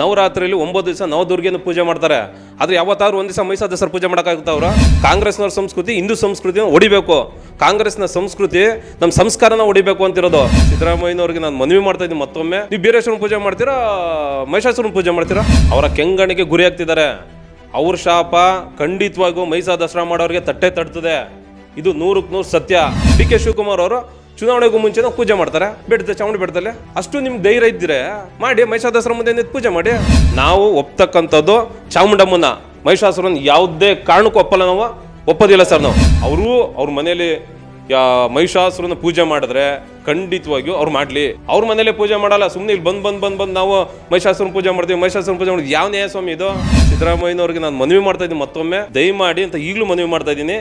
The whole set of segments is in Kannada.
ನವರಾತ್ರಿಯಲ್ಲಿ ಒಂಬತ್ತು ದಿವಸ ನವದುರ್ಗೆಯನ್ನು ಪೂಜೆ ಮಾಡ್ತಾರೆ ಆದರೆ ಯಾವತ್ತಾದ್ರೂ ಒಂದು ದಿವಸ ಮೈಸಾ ದಸರಾ ಪೂಜೆ ಅವರು ಕಾಂಗ್ರೆಸ್ನವ್ರ ಸಂಸ್ಕೃತಿ ಹಿಂದೂ ಸಂಸ್ಕೃತಿನ ಹೊಡಿಬೇಕು ಕಾಂಗ್ರೆಸ್ನ ಸಂಸ್ಕೃತಿ ನಮ್ಮ ಸಂಸ್ಕಾರನ ಹೊಡಿಬೇಕು ಅಂತಿರೋದು ಸಿದ್ದರಾಮಯ್ಯನವ್ರಿಗೆ ನಾನು ಮನವಿ ಮಾಡ್ತಾ ಇದ್ದೀನಿ ಮತ್ತೊಮ್ಮೆ ನೀವು ಬೀರೇಶ್ವರನ ಪೂಜೆ ಮಾಡ್ತೀರಾ ಮಹಿಷಾಸುರನ ಪೂಜೆ ಮಾಡ್ತೀರಾ ಅವರ ಕೆಂಗಣಿಗೆ ಗುರಿ ಆಗ್ತಿದ್ದಾರೆ ಅವ್ರ ಶಾಪ ಖಂಡಿತವಾಗೂ ಮೈಸಾ ದಸರಾ ಮಾಡೋರಿಗೆ ತಟ್ಟೆ ತಡ್ತದೆ ಇದು ನೂರಕ್ಕೆ ನೂರು ಸತ್ಯ ಡಿ ಕೆ ಶಿವಕುಮಾರ್ ಅವರು ಚುನಾವಣೆಗೂ ಮುಂಚೆ ನಾವು ಪೂಜೆ ಮಾಡ್ತಾರೆ ಬೆಟ್ಟದ ಚಾಮುಂಡಿ ಬೆಟ್ಟದಲ್ಲಿ ಅಷ್ಟು ನಿಮ್ಗೆ ಧೈರ್ಯ ಇದ್ದರೆ ಮಾಡಿ ಮಹಿಷಾದಸರ ಮುಂದೆ ನಿಂತು ಪೂಜೆ ಮಾಡಿ ನಾವು ಒಪ್ತಕ್ಕಂಥದ್ದು ಚಾಮುಂಡಮ್ಮನ ಮಹಿಷಾಸುರನ ಯಾವುದೇ ಕಾರಣಕ್ಕೂ ಒಪ್ಪಲ್ಲ ನಾವು ಒಪ್ಪೋದಿಲ್ಲ ಸರ್ ನಾವು ಅವರು ಅವ್ರ ಮನೆಯಲ್ಲಿ ಯಾ ಮಹಿಷಾಸುರನ ಪೂಜೆ ಮಾಡಿದ್ರೆ ಖಂಡಿತವಾಗಿಯೂ ಅವ್ರು ಮಾಡಲಿ ಅವ್ರ ಮನೇಲಿ ಪೂಜೆ ಮಾಡಲ್ಲ ಸುಮ್ಮನೆ ಇಲ್ಲಿ ಬಂದು ಬಂದು ಬಂದು ಬಂದು ನಾವು ಮಹಿಷಾಸುರನ ಪೂಜೆ ಮಾಡ್ತೀವಿ ಮಹಿಷಾಸುರನ ಪೂಜೆ ಮಾಡಿದ್ವಿ ಯಾವ ನ್ಯಾಯ ಸ್ವಾಮಿ ಇದು ಸಿದ್ದರಾಮಯ್ಯನವ್ರಿಗೆ ನಾನು ಮನವಿ ಮಾಡ್ತಾ ಇದ್ದೀನಿ ಮತ್ತೊಮ್ಮೆ ದಯಮಾಡಿ ಅಂತ ಈಗಲೂ ಮನವಿ ಮಾಡ್ತಾ ಇದ್ದೀನಿ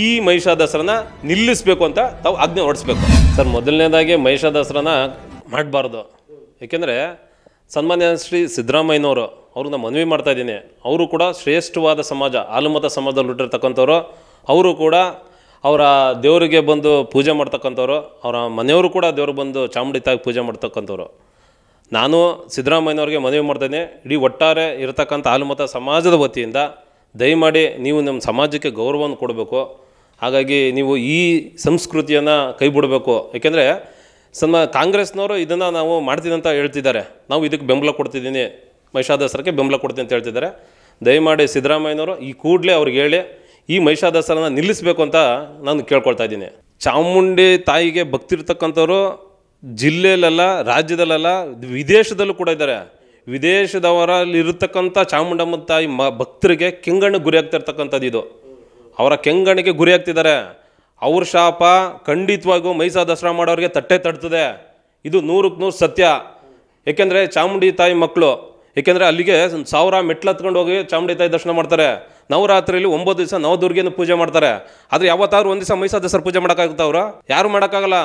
ಈ ಮಹಿಷಾದಸರನ ನಿಲ್ಲಿಸಬೇಕು ಅಂತ ತಾವು ಆಜ್ಞೆ ಹೊಡಿಸ್ಬೇಕು ಸರ್ ಮೊದಲನೇದಾಗಿ ಮಹಿಷಾದಸರನ ಮಾಡಬಾರ್ದು ಏಕೆಂದರೆ ಸನ್ಮಾನ್ಯ ಶ್ರೀ ಸಿದ್ದರಾಮಯ್ಯನವರು ಅವ್ರನ್ನ ಮನವಿ ಮಾಡ್ತಾ ಇದ್ದೀನಿ ಅವರು ಕೂಡ ಶ್ರೇಷ್ಠವಾದ ಸಮಾಜ ಆಲುಮತ ಸಮಾಜದಲ್ಲಿ ಹುಟ್ಟಿರ್ತಕ್ಕಂಥವ್ರು ಅವರು ಕೂಡ ಅವರ ದೇವರಿಗೆ ಬಂದು ಪೂಜೆ ಮಾಡ್ತಕ್ಕಂಥವ್ರು ಅವರ ಮನೆಯವರು ಕೂಡ ದೇವ್ರಿಗೆ ಬಂದು ಚಾಮುಂಡಿ ತಾಗಿ ಪೂಜೆ ಮಾಡ್ತಕ್ಕಂಥವ್ರು ನಾನು ಸಿದ್ದರಾಮಯ್ಯನವ್ರಿಗೆ ಮನವಿ ಮಾಡ್ತಾಯಿದ್ದೀನಿ ಇಡೀ ಒಟ್ಟಾರೆ ಇರತಕ್ಕಂಥ ಆಲುಮತ ಸಮಾಜದ ವತಿಯಿಂದ ದಯಮಾಡಿ ನೀವು ನಮ್ಮ ಸಮಾಜಕ್ಕೆ ಗೌರವವನ್ನು ಕೊಡಬೇಕು ಹಾಗಾಗಿ ನೀವು ಈ ಸಂಸ್ಕೃತಿಯನ್ನು ಕೈ ಬಿಡಬೇಕು ಏಕೆಂದರೆ ಸಣ್ಣ ಕಾಂಗ್ರೆಸ್ನವರು ಇದನ್ನು ನಾವು ಮಾಡ್ತೀನಿ ಅಂತ ಹೇಳ್ತಿದ್ದಾರೆ ನಾವು ಇದಕ್ಕೆ ಬೆಂಬಲ ಕೊಡ್ತಿದ್ದೀನಿ ಮಹಿಷಾದಾಸರಕ್ಕೆ ಬೆಂಬಲ ಕೊಡ್ತೀನಿ ಅಂತ ಹೇಳ್ತಿದ್ದಾರೆ ದಯಮಾಡಿ ಸಿದ್ದರಾಮಯ್ಯನವರು ಈ ಕೂಡಲೇ ಅವ್ರಿಗೆ ಹೇಳಿ ಈ ಮಹಿಷಾದಸರನ್ನ ನಿಲ್ಲಿಸಬೇಕು ಅಂತ ನಾನು ಕೇಳ್ಕೊಳ್ತಾ ಇದ್ದೀನಿ ಚಾಮುಂಡಿ ತಾಯಿಗೆ ಭಕ್ತಿರ್ತಕ್ಕಂಥವ್ರು ಜಿಲ್ಲೆಯಲ್ಲೆಲ್ಲ ರಾಜ್ಯದಲ್ಲೆಲ್ಲ ವಿದೇಶದಲ್ಲೂ ಕೂಡ ಇದ್ದಾರೆ ವಿದೇಶದವರಲ್ಲಿರತಕ್ಕಂಥ ಚಾಮುಂಡಮ್ಮ ತಾಯಿ ಮ ಭಕ್ತರಿಗೆ ಕೆಂಗಣ್ಣು ಗುರಿಯಾಗ್ತಿರ್ತಕ್ಕಂಥದ್ದು ಇದು ಅವರ ಕೆಂಗಣ್ಣಿಗೆ ಗುರಿಯಾಗ್ತಿದ್ದಾರೆ ಅವ್ರ ಶಾಪ ಖಂಡಿತವಾಗೂ ಮೈಸಾ ದಸರಾ ಮಾಡೋರಿಗೆ ತಟ್ಟೆ ತಡ್ತದೆ ಇದು ನೂರಕ್ಕೆ ನೂರು ಸತ್ಯ ಏಕೆಂದರೆ ಚಾಮುಂಡಿ ತಾಯಿ ಮಕ್ಕಳು ಏಕೆಂದರೆ ಅಲ್ಲಿಗೆ ಸಾವಿರ ಮೆಟ್ಲು ಹತ್ಕೊಂಡು ಹೋಗಿ ಚಾಮುಂಡಿ ತಾಯಿ ದರ್ಶನ ಮಾಡ್ತಾರೆ ನವರಾತ್ರಿಯಲ್ಲಿ ಒಂಬತ್ತು ದಿವಸ ನವದುರ್ಗಿನ ಪೂಜೆ ಮಾಡ್ತಾರೆ ಆದರೆ ಯಾವತ್ತಾದ್ರೂ ಒಂದು ದಿವಸ ಮೈಸಾ ದಸರಾ ಪೂಜೆ ಅವರು ಯಾರು ಮಾಡೋಕ್ಕಾಗಲ್ಲ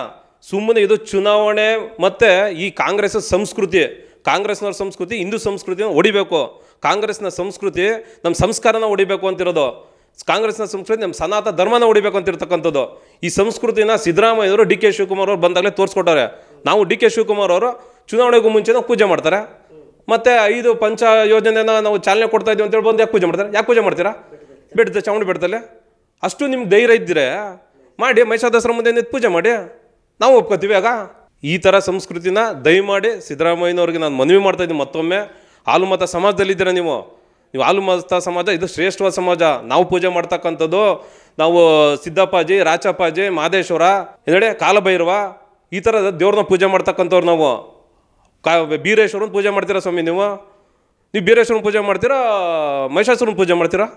ಸುಮ್ಮನೆ ಇದು ಚುನಾವಣೆ ಮತ್ತು ಈ ಕಾಂಗ್ರೆಸ್ ಸಂಸ್ಕೃತಿ ಕಾಂಗ್ರೆಸ್ನವ್ರ ಸಂಸ್ಕೃತಿ ಹಿಂದೂ ಸಂಸ್ಕೃತಿನ ಹೊಡಿಬೇಕು ಕಾಂಗ್ರೆಸ್ನ ಸಂಸ್ಕೃತಿ ನಮ್ಮ ಸಂಸ್ಕಾರನ ಹೊಡಿಬೇಕು ಅಂತಿರೋದು ಕಾಂಗ್ರೆಸ್ನ ಸಂಸ್ಕೃತಿ ನಮ್ಮ ಸನಾತ ಧರ್ಮನ ಹೊಡಿಬೇಕು ಅಂತಿರ್ತಕ್ಕಂಥದ್ದು ಈ ಸಂಸ್ಕೃತಿನ ಸಿದ್ದರಾಮಯ್ಯವರು ಡಿ ಕೆ ಶಿವಕುಮಾರ್ ಅವರು ಬಂದಾಗಲೇ ತೋರಿಸ್ಕೊಟ್ಟಾರೆ ನಾವು ಡಿ ಕೆ ಶಿವಕುಮಾರ್ ಅವರು ಚುನಾವಣೆಗೂ ಮುಂಚೆ ನಾವು ಪೂಜೆ ಮಾಡ್ತಾರೆ ಮತ್ತು ಐದು ಪಂಚ ಯೋಜನೆನ ನಾವು ಚಾಲನೆ ಕೊಡ್ತಾ ಇದೀವಿ ಅಂತೇಳಿ ಬಂದು ಯಾಕೆ ಪೂಜೆ ಮಾಡ್ತಾರೆ ಯಾಕೆ ಪೂಜೆ ಮಾಡ್ತೀರಾ ಬೆಟ್ಟದ ಚಾಮುಂಡಿ ಬೆಟ್ಟದಲ್ಲಿ ಅಷ್ಟು ನಿಮ್ಗೆ ಧೈರ್ಯ ಇದ್ದರೆ ಮಾಡಿ ದಸರಾ ಮುಂದೆ ನಿಂತು ಪೂಜೆ ಮಾಡಿ ನಾವು ಒಪ್ಕೋತೀವಿ ಆಗ ಈ ಥರ ಸಂಸ್ಕೃತಿನ ದಯಮಾಡಿ ಸಿದ್ದರಾಮಯ್ಯನವ್ರಿಗೆ ನಾನು ಮನವಿ ಮಾಡ್ತಾಯಿದ್ದೀನಿ ಮತ್ತೊಮ್ಮೆ ಹಾಲು ಮತ ಸಮಾಜದಲ್ಲಿದ್ದೀರಾ ನೀವು ನೀವು ಹಾಲು ಸಮಾಜ ಇದು ಶ್ರೇಷ್ಠವಾದ ಸಮಾಜ ನಾವು ಪೂಜೆ ಮಾಡ್ತಕ್ಕಂಥದ್ದು ನಾವು ಸಿದ್ದಪ್ಪಾಜಿ ರಾಚಪ್ಪಾಜಿ ಮಾದೇಶ್ವರ ಎಲ್ಲೆಡೆ ಕಾಲಭೈರವ ಈ ಥರ ದೇವ್ರನ್ನ ಪೂಜೆ ಮಾಡ್ತಕ್ಕಂಥವ್ರು ನಾವು ಕಾ ಬೀರೇಶ್ವರನ ಪೂಜೆ ಮಾಡ್ತೀರಾ ಸ್ವಾಮಿ ನೀವು ನೀವು ಬೀರೇಶ್ವರನ ಪೂಜೆ ಮಾಡ್ತೀರಾ ಮಹಿಷಾಸುರನ ಪೂಜೆ ಮಾಡ್ತೀರಾ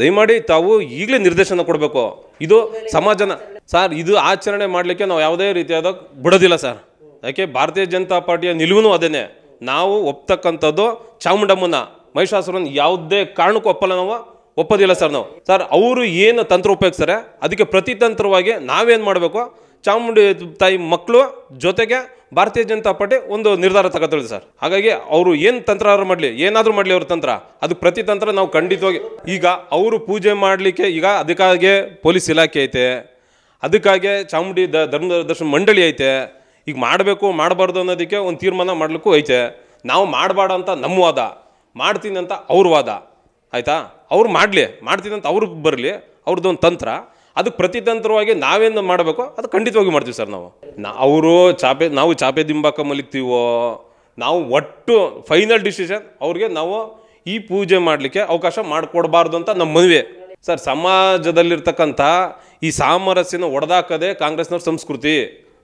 ದಯಮಾಡಿ ತಾವು ಈಗಲೇ ನಿರ್ದೇಶನ ಕೊಡಬೇಕು ಇದು ಸಮಾಜನ ಸರ್ ಇದು ಆಚರಣೆ ಮಾಡಲಿಕ್ಕೆ ನಾವು ಯಾವುದೇ ರೀತಿಯಾದ ಬಿಡೋದಿಲ್ಲ ಸರ್ ಯಾಕೆ ಭಾರತೀಯ ಜನತಾ ಪಾರ್ಟಿಯ ನಿಲುವು ಅದೇನೇ ನಾವು ಒಪ್ತಕ್ಕಂಥದ್ದು ಚಾಮುಂಡಮ್ಮನ ಮಹಿಷಾಸುರನ ಯಾವುದೇ ಕಾರಣಕ್ಕೂ ಒಪ್ಪಲ್ಲ ನಾವು ಒಪ್ಪೋದಿಲ್ಲ ಸರ್ ನಾವು ಸರ್ ಅವರು ಏನು ತಂತ್ರ ಉಪಯೋಗಿಸ್ತಾರೆ ಅದಕ್ಕೆ ಪ್ರತಿತಂತ್ರವಾಗಿ ನಾವೇನು ಮಾಡಬೇಕು ಚಾಮುಂಡಿ ತಾಯಿ ಮಕ್ಕಳು ಜೊತೆಗೆ ಭಾರತೀಯ ಜನತಾ ಪಾರ್ಟಿ ಒಂದು ನಿರ್ಧಾರ ತಗೋತೀವಿ ಸರ್ ಹಾಗಾಗಿ ಅವರು ಏನು ತಂತ್ರ ಮಾಡಲಿ ಏನಾದರೂ ಮಾಡಲಿ ಅವ್ರ ತಂತ್ರ ಅದು ಪ್ರತಿ ತಂತ್ರ ನಾವು ಖಂಡಿತವಾಗಿ ಈಗ ಅವರು ಪೂಜೆ ಮಾಡಲಿಕ್ಕೆ ಈಗ ಅದಕ್ಕಾಗಿ ಪೊಲೀಸ್ ಇಲಾಖೆ ಐತೆ ಅದಕ್ಕಾಗಿ ಚಾಮುಂಡಿ ದ ಧರ್ಮ ದರ್ಶನ ಮಂಡಳಿ ಐತೆ ಈಗ ಮಾಡಬೇಕು ಮಾಡಬಾರ್ದು ಅನ್ನೋದಕ್ಕೆ ಒಂದು ತೀರ್ಮಾನ ಮಾಡಲಿಕ್ಕೂ ಐತೆ ನಾವು ಮಾಡಬಾರ್ದ ಅಂತ ನಮ್ಮ ವಾದ ಮಾಡ್ತೀನಿ ಅಂತ ಅವ್ರ ವಾದ ಆಯಿತಾ ಅವ್ರು ಮಾಡಲಿ ಮಾಡ್ತೀನಿ ಅಂತ ಅವ್ರಿಗೆ ಬರಲಿ ಒಂದು ತಂತ್ರ ಅದಕ್ಕೆ ಪ್ರತಿತಂತ್ರವಾಗಿ ನಾವೇನು ಮಾಡಬೇಕು ಅದು ಖಂಡಿತವಾಗಿ ಮಾಡ್ತೀವಿ ಸರ್ ನಾವು ನಾ ಅವರು ಚಾಪೆ ನಾವು ಚಾಪೆ ದಿಂಬಾಕ ಮಲಿಕ್ತೀವೋ ನಾವು ಒಟ್ಟು ಫೈನಲ್ ಡಿಸಿಷನ್ ಅವ್ರಿಗೆ ನಾವು ಈ ಪೂಜೆ ಮಾಡಲಿಕ್ಕೆ ಅವಕಾಶ ಮಾಡಿಕೊಡ್ಬಾರ್ದು ಅಂತ ನಮ್ಮ ಮದುವೆ ಸರ್ ಸಮಾಜದಲ್ಲಿರ್ತಕ್ಕಂಥ ಈ ಸಾಮರಸ್ಯನ ಒಡೆದಾಕದೆ ಕಾಂಗ್ರೆಸ್ನವ್ರ ಸಂಸ್ಕೃತಿ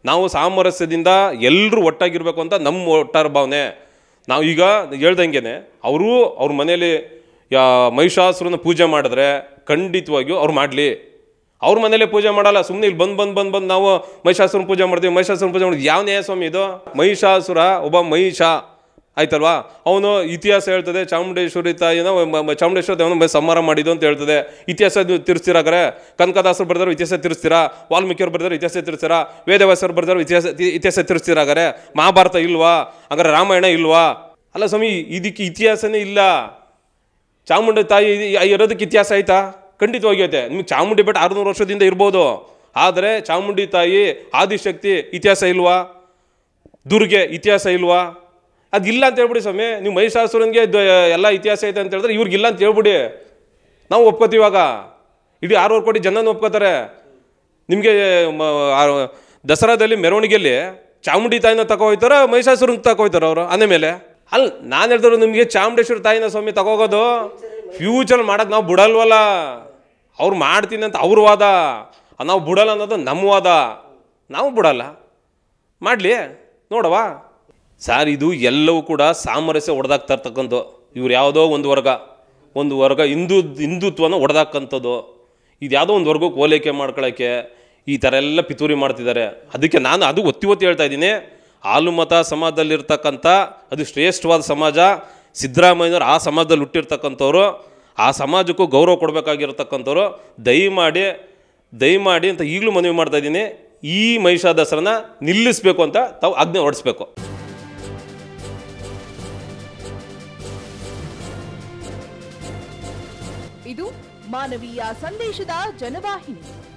ನಾವು ಸಾಮರಸ್ಯದಿಂದ ಎಲ್ಲರೂ ಒಟ್ಟಾಗಿರಬೇಕು ಅಂತ ನಮ್ಮ ಒಟ್ಟಾರ ಭಾವನೆ ನಾವು ಈಗ ಹೇಳ್ದಂಗೆನೆ ಅವರು ಅವ್ರ ಮನೇಲಿ ಯಾ ಮಹಿಷಾಸುರನ ಪೂಜೆ ಮಾಡಿದ್ರೆ ಖಂಡಿತವಾಗಿಯೂ ಅವ್ರು ಮಾಡಲಿ ಅವ್ರ ಮನೇಲಿ ಪೂಜೆ ಮಾಡಲ್ಲ ಸುಮ್ಮನೆ ಇಲ್ಲಿ ಬಂದು ಬಂದು ಬಂದು ಬಂದು ನಾವು ಮಹಿಷಾಸುರನ ಪೂಜೆ ಮಾಡ್ತೀವಿ ಮಹಿಷಾಸುರನ ಪೂಜೆ ಮಾಡಿದ್ವಿ ಯಾವ ಸ್ವಾಮಿ ಇದು ಮಹಿಷಾಸುರ ಒಬ್ಬ ಮಹಿಷಾ ಆಯ್ತಲ್ವಾ ಅವನು ಇತಿಹಾಸ ಹೇಳ್ತದೆ ಚಾಮುಂಡೇಶ್ವರಿ ತಾಯಿನ ಚಾಮುಂಡೇಶ್ವರಿ ದೇವನ ಸಂಹಾರ ಮಾಡಿದ್ದು ಅಂತ ಹೇಳ್ತದೆ ಇತಿಹಾಸ ಕರೆ ಕನಕದಾಸರು ಬರೆದರು ಇತಿಹಾಸ ತಿರ್ಸ್ತೀರಾ ವಾಲ್ಮೀಕಿಯವ್ರು ಬರೆದರು ಇತಿಹಾಸ ತಿರ್ಸ್ತೀರಾ ವೇದವ್ಯಾಸರು ಬರೆದರು ಇತಿಹಾಸ ಇತಿಹಾಸ ಕರೆ ಮಹಾಭಾರತ ಇಲ್ವಾ ಅಂದರೆ ರಾಮಾಯಣ ಇಲ್ವಾ ಅಲ್ಲ ಸ್ವಾಮಿ ಇದಕ್ಕೆ ಇತಿಹಾಸನೇ ಇಲ್ಲ ಚಾಮುಂಡಿ ತಾಯಿ ಇರೋದಕ್ಕೆ ಇತಿಹಾಸ ಆಯ್ತಾ ಖಂಡಿತವಾಗಿ ಐತೆ ನಿಮ್ಗೆ ಚಾಮುಂಡಿ ಬೆಟ್ಟ ಆರುನೂರು ವರ್ಷದಿಂದ ಇರ್ಬೋದು ಆದರೆ ಚಾಮುಂಡಿ ತಾಯಿ ಆದಿಶಕ್ತಿ ಇತಿಹಾಸ ಇಲ್ವಾ ದುರ್ಗೆ ಇತಿಹಾಸ ಇಲ್ವಾ ಅದಿಲ್ಲ ಅಂತ ಹೇಳ್ಬಿಡಿ ಸ್ವಾಮಿ ನೀವು ಮಹಿಷಾಸುರನಿಗೆ ಎಲ್ಲ ಇತಿಹಾಸ ಐತೆ ಅಂತ ಹೇಳಿದ್ರೆ ಇಲ್ಲ ಅಂತ ಹೇಳ್ಬಿಡಿ ನಾವು ಒಪ್ಕೋತೀವಾಗ ಇಡೀ ಆರೂವರೆ ಕೋಟಿ ಜನನ ಒಪ್ಕೋತಾರೆ ನಿಮಗೆ ದಸರಾದಲ್ಲಿ ಮೆರವಣಿಗೆಯಲ್ಲಿ ಚಾಮುಂಡಿ ತಾಯಿನ ತಗೋಯ್ತಾರ ಮಹಿಷಾಸುರನ್ ತಗೋಯ್ತಾರ ಅವರು ಅಂದ ಮೇಲೆ ಅಲ್ಲಿ ನಾನು ಹೇಳಿದ್ರು ನಿಮಗೆ ಚಾಮುಂಡೇಶ್ವರ ತಾಯಿನ ಸ್ವಾಮಿ ತಗೋಗೋದು ಫ್ಯೂಚರ್ ಮಾಡೋದು ನಾವು ಬಿಡಲ್ವಲ್ಲ ಅವ್ರು ಮಾಡ್ತೀನಿ ಅಂತ ಅವ್ರ ವಾದ ನಾವು ಬಿಡಲ್ಲ ಅನ್ನೋದು ನಮ್ಮ ವಾದ ನಾವು ಬಿಡಲ್ಲ ಮಾಡಲಿ ನೋಡವಾ ಸಾರ್ ಇದು ಎಲ್ಲವೂ ಕೂಡ ಸಾಮರಸ್ಯ ಹೊಡೆದಾಕ್ತಾ ಇರ್ತಕ್ಕಂಥ ಇವ್ರು ಯಾವುದೋ ಒಂದು ವರ್ಗ ಒಂದು ವರ್ಗ ಹಿಂದೂ ಹಿಂದುತ್ವನ ಹೊಡೆದಾಕಂಥದ್ದು ಇದು ಯಾವುದೋ ಒಂದು ವರ್ಗಕ್ಕೆ ಹೋಲಿಕೆ ಮಾಡ್ಕೊಳ್ಳೋಕ್ಕೆ ಈ ಥರ ಎಲ್ಲ ಪಿತೂರಿ ಮಾಡ್ತಿದ್ದಾರೆ ಅದಕ್ಕೆ ನಾನು ಅದು ಒತ್ತಿ ಒತ್ತಿ ಹೇಳ್ತಾ ಇದ್ದೀನಿ ಹಾಲು ಮತ ಸಮಾಜದಲ್ಲಿರ್ತಕ್ಕಂಥ ಅದು ಶ್ರೇಷ್ಠವಾದ ಸಮಾಜ ಸಿದ್ದರಾಮಯ್ಯನವರು ಆ ಸಮಾಜದಲ್ಲಿ ಹುಟ್ಟಿರ್ತಕ್ಕಂಥವ್ರು ಆ ಸಮಾಜಕ್ಕೂ ಗೌರವ ಕೊಡಬೇಕಾಗಿರ್ತಕ್ಕಂಥವ್ರು ದಯಮಾಡಿ ದಯಮಾಡಿ ಅಂತ ಈಗಲೂ ಮನವಿ ಮಾಡ್ತಾ ಇದ್ದೀನಿ ಈ ಮಹಿಷಾ ದಸರನ್ನ ನಿಲ್ಲಿಸಬೇಕು ಅಂತ ತಾವು ಆಜ್ಞೆ ಹೊರಡಿಸ್ಬೇಕು ಇದು ಮಾನವೀಯ ಸಂದೇಶದ ಜನವಾಹಿನಿ